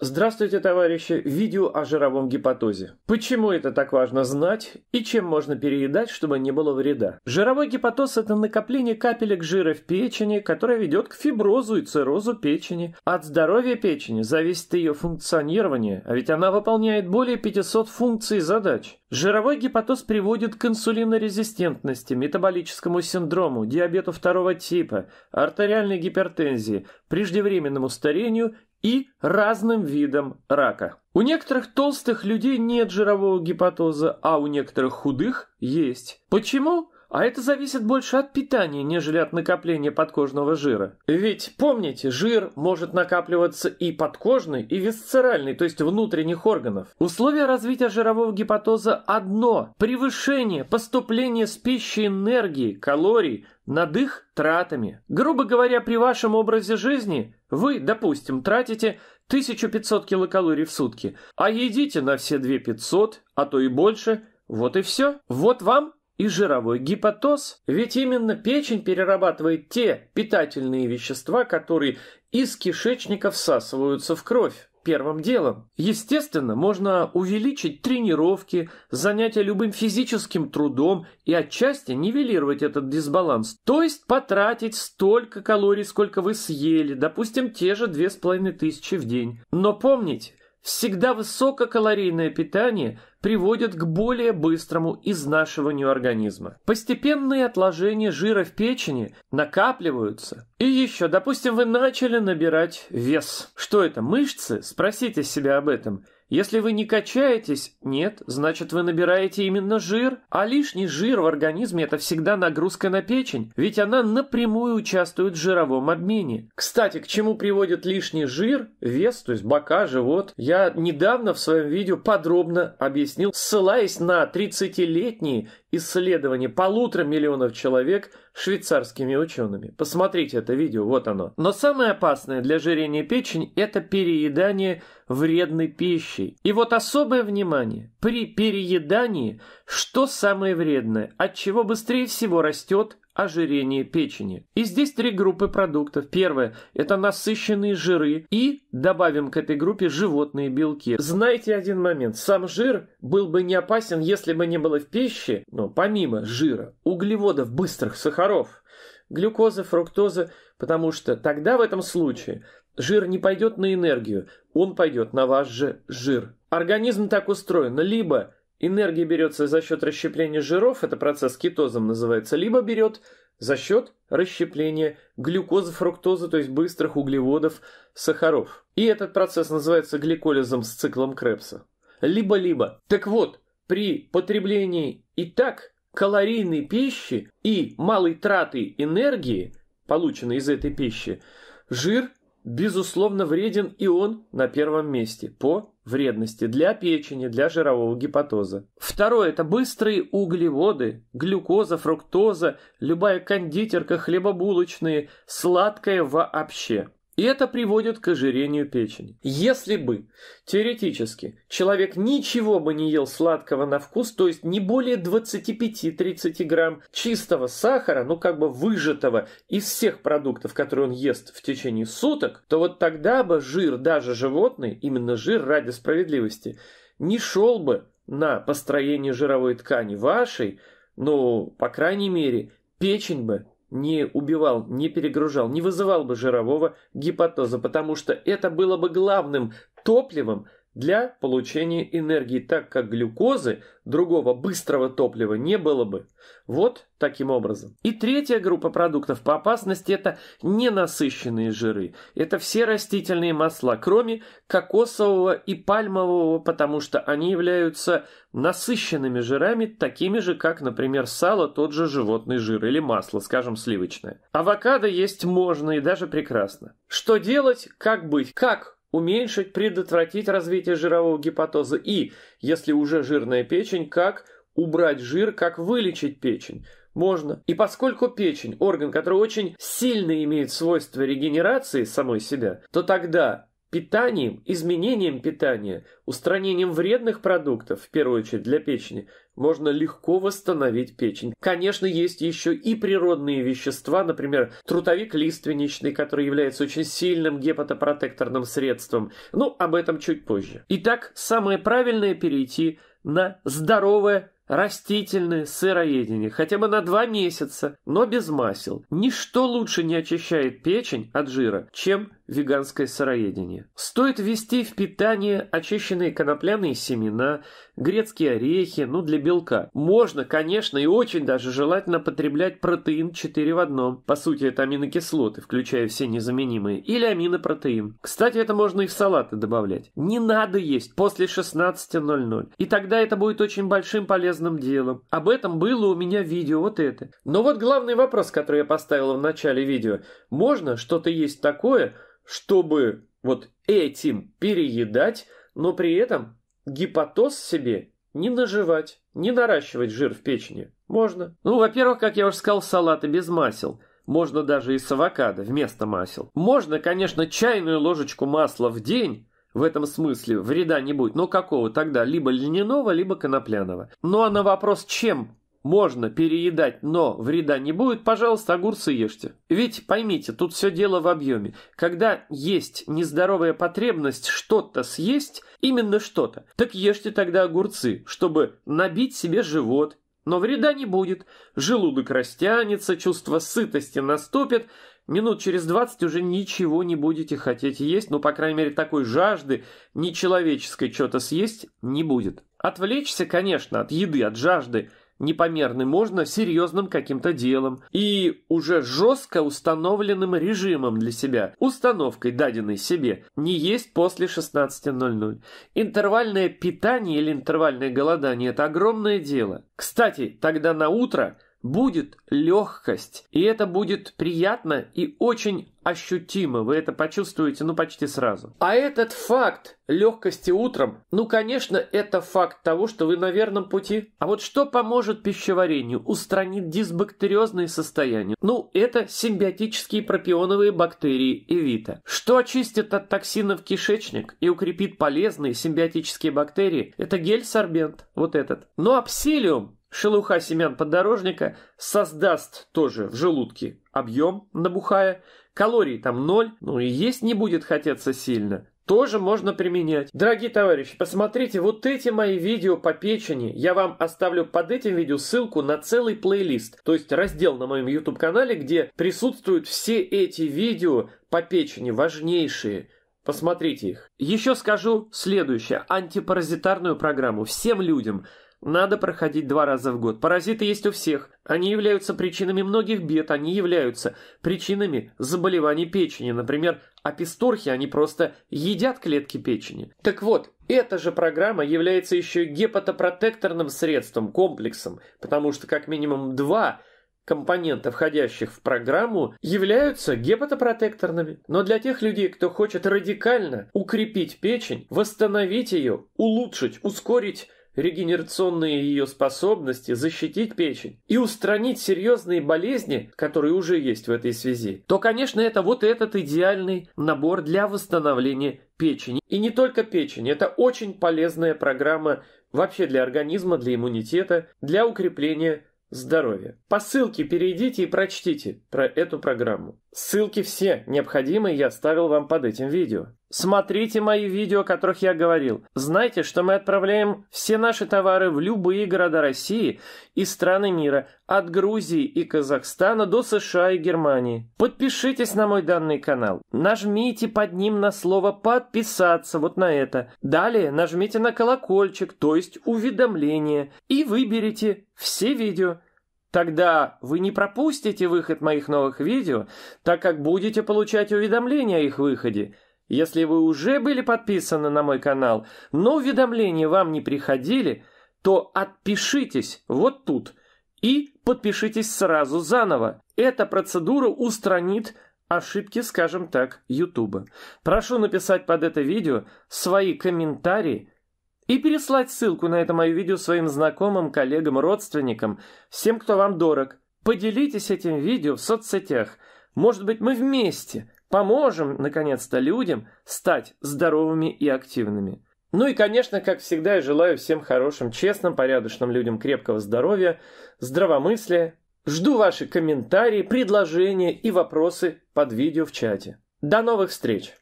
Здравствуйте, товарищи! Видео о жировом гепатозе. Почему это так важно знать и чем можно переедать, чтобы не было вреда? Жировой гепатоз – это накопление капелек жира в печени, которое ведет к фиброзу и циррозу печени. От здоровья печени зависит ее функционирование, а ведь она выполняет более 500 функций и задач. Жировой гепатоз приводит к инсулинорезистентности, метаболическому синдрому, диабету второго типа, артериальной гипертензии, преждевременному старению и разным видам рака. У некоторых толстых людей нет жирового гепатоза, а у некоторых худых есть. Почему? А это зависит больше от питания, нежели от накопления подкожного жира. Ведь, помните, жир может накапливаться и подкожный, и висцеральный, то есть внутренних органов. Условие развития жирового гепатоза одно – превышение поступления с пищей энергии, калорий, над их тратами. Грубо говоря, при вашем образе жизни вы, допустим, тратите 1500 килокалорий в сутки, а едите на все 2500, а то и больше – вот и все. Вот вам и жировой гипотоз, ведь именно печень перерабатывает те питательные вещества, которые из кишечника всасываются в кровь первым делом. Естественно, можно увеличить тренировки, занятия любым физическим трудом и отчасти нивелировать этот дисбаланс. То есть потратить столько калорий, сколько вы съели, допустим, те же 2500 в день. Но помните, Всегда высококалорийное питание приводит к более быстрому изнашиванию организма. Постепенные отложения жира в печени накапливаются. И еще, допустим, вы начали набирать вес. Что это, мышцы? Спросите себя об этом – если вы не качаетесь, нет, значит вы набираете именно жир. А лишний жир в организме – это всегда нагрузка на печень, ведь она напрямую участвует в жировом обмене. Кстати, к чему приводит лишний жир? Вес, то есть бока, живот. Я недавно в своем видео подробно объяснил, ссылаясь на 30-летние исследование полутора миллионов человек швейцарскими учеными. Посмотрите это видео, вот оно. Но самое опасное для жирения печени – это переедание вредной пищей. И вот особое внимание. При переедании что самое вредное? От чего быстрее всего растет ожирение печени. И здесь три группы продуктов. Первое – это насыщенные жиры и, добавим к этой группе, животные белки. Знаете один момент, сам жир был бы не опасен, если бы не было в пище, Но ну, помимо жира, углеводов, быстрых сахаров, глюкозы, фруктозы, потому что тогда в этом случае жир не пойдет на энергию, он пойдет на ваш же жир. Организм так устроен, либо – Энергия берется за счет расщепления жиров, это процесс кетозом называется, либо берет за счет расщепления глюкозы, фруктозы, то есть быстрых углеводов, сахаров. И этот процесс называется гликолизом с циклом Крепса. Либо-либо. Так вот, при потреблении и так калорийной пищи и малой траты энергии, полученной из этой пищи, жир, безусловно, вреден и он на первом месте по вредности для печени, для жирового гепатоза. Второе – это быстрые углеводы, глюкоза, фруктоза, любая кондитерка, хлебобулочные, сладкое вообще. И это приводит к ожирению печени. Если бы, теоретически, человек ничего бы не ел сладкого на вкус, то есть не более 25-30 грамм чистого сахара, ну как бы выжатого из всех продуктов, которые он ест в течение суток, то вот тогда бы жир, даже животный, именно жир ради справедливости, не шел бы на построение жировой ткани вашей, ну, по крайней мере, печень бы не убивал, не перегружал, не вызывал бы жирового гепатоза, потому что это было бы главным топливом для получения энергии, так как глюкозы другого быстрого топлива не было бы. Вот таким образом. И третья группа продуктов по опасности это ненасыщенные жиры. Это все растительные масла, кроме кокосового и пальмового, потому что они являются насыщенными жирами, такими же, как, например, сало, тот же животный жир или масло, скажем, сливочное. Авокадо есть можно и даже прекрасно. Что делать, как быть, как уменьшить, предотвратить развитие жирового гепатоза и, если уже жирная печень, как убрать жир, как вылечить печень. Можно. И поскольку печень – орган, который очень сильно имеет свойство регенерации самой себя, то тогда питанием, изменением питания, устранением вредных продуктов, в первую очередь для печени, можно легко восстановить печень. Конечно, есть еще и природные вещества, например, трутовик лиственничный, который является очень сильным гепатопротекторным средством. Ну, об этом чуть позже. Итак, самое правильное перейти на здоровое растительное сыроедение, хотя бы на два месяца, но без масел. Ничто лучше не очищает печень от жира, чем веганское сыроедение. Стоит ввести в питание очищенные конопляные семена, грецкие орехи, ну для белка. Можно, конечно, и очень даже желательно потреблять протеин 4 в одном. По сути, это аминокислоты, включая все незаменимые, или аминопротеин. Кстати, это можно и в салаты добавлять. Не надо есть после 16.00. И тогда это будет очень большим полезным делом. Об этом было у меня видео, вот это. Но вот главный вопрос, который я поставил в начале видео. Можно что-то есть такое, чтобы вот этим переедать, но при этом гипотоз себе не наживать, не наращивать жир в печени. Можно. Ну, во-первых, как я уже сказал, салаты без масел. Можно даже и с авокадо вместо масел. Можно, конечно, чайную ложечку масла в день, в этом смысле вреда не будет. Но какого тогда? Либо льняного, либо конопляного. Ну а на вопрос, чем можно переедать, но вреда не будет, пожалуйста, огурцы ешьте. Ведь поймите, тут все дело в объеме. Когда есть нездоровая потребность что-то съесть, именно что-то, так ешьте тогда огурцы, чтобы набить себе живот. Но вреда не будет. Желудок растянется, чувство сытости наступит, Минут через 20 уже ничего не будете хотеть есть, но, ну, по крайней мере, такой жажды нечеловеческой что-то съесть не будет. Отвлечься, конечно, от еды, от жажды – непомерны можно серьезным каким-то делом и уже жестко установленным режимом для себя, установкой, даденной себе, не есть после 16.00. Интервальное питание или интервальное голодание – это огромное дело. Кстати, тогда на утро – будет легкость. И это будет приятно и очень ощутимо. Вы это почувствуете, ну, почти сразу. А этот факт легкости утром, ну, конечно, это факт того, что вы на верном пути. А вот что поможет пищеварению? Устранит дисбактериозные состояния. Ну, это симбиотические пропионовые бактерии и Что очистит от токсинов кишечник и укрепит полезные симбиотические бактерии? Это гель-сорбент, вот этот. Но ну, апсилиум Шелуха семян поддорожника создаст тоже в желудке объем, набухая. Калорий там ноль, ну и есть не будет хотеться сильно. Тоже можно применять. Дорогие товарищи, посмотрите вот эти мои видео по печени. Я вам оставлю под этим видео ссылку на целый плейлист. То есть раздел на моем YouTube канале, где присутствуют все эти видео по печени, важнейшие. Посмотрите их. Еще скажу следующее. Антипаразитарную программу всем людям надо проходить два раза в год. Паразиты есть у всех. Они являются причинами многих бед. Они являются причинами заболеваний печени. Например, аписторхи, они просто едят клетки печени. Так вот, эта же программа является еще гепатопротекторным средством, комплексом, потому что как минимум два – компонентов, входящих в программу, являются гепатопротекторными. Но для тех людей, кто хочет радикально укрепить печень, восстановить ее, улучшить, ускорить регенерационные ее способности, защитить печень и устранить серьезные болезни, которые уже есть в этой связи, то, конечно, это вот этот идеальный набор для восстановления печени. И не только печень, это очень полезная программа вообще для организма, для иммунитета, для укрепления здоровья. По ссылке перейдите и прочтите про эту программу. Ссылки все необходимые я оставил вам под этим видео. Смотрите мои видео, о которых я говорил. Знайте, что мы отправляем все наши товары в любые города России и страны мира, от Грузии и Казахстана до США и Германии. Подпишитесь на мой данный канал. Нажмите под ним на слово «подписаться», вот на это. Далее нажмите на колокольчик, то есть уведомление, и выберите «все видео». Тогда вы не пропустите выход моих новых видео, так как будете получать уведомления о их выходе – если вы уже были подписаны на мой канал, но уведомления вам не приходили, то отпишитесь вот тут и подпишитесь сразу заново. Эта процедура устранит ошибки, скажем так, Ютуба. Прошу написать под это видео свои комментарии и переслать ссылку на это мое видео своим знакомым, коллегам, родственникам, всем, кто вам дорог. Поделитесь этим видео в соцсетях. Может быть, мы вместе – Поможем, наконец-то, людям стать здоровыми и активными. Ну и, конечно, как всегда, я желаю всем хорошим, честным, порядочным людям крепкого здоровья, здравомыслия. Жду ваши комментарии, предложения и вопросы под видео в чате. До новых встреч!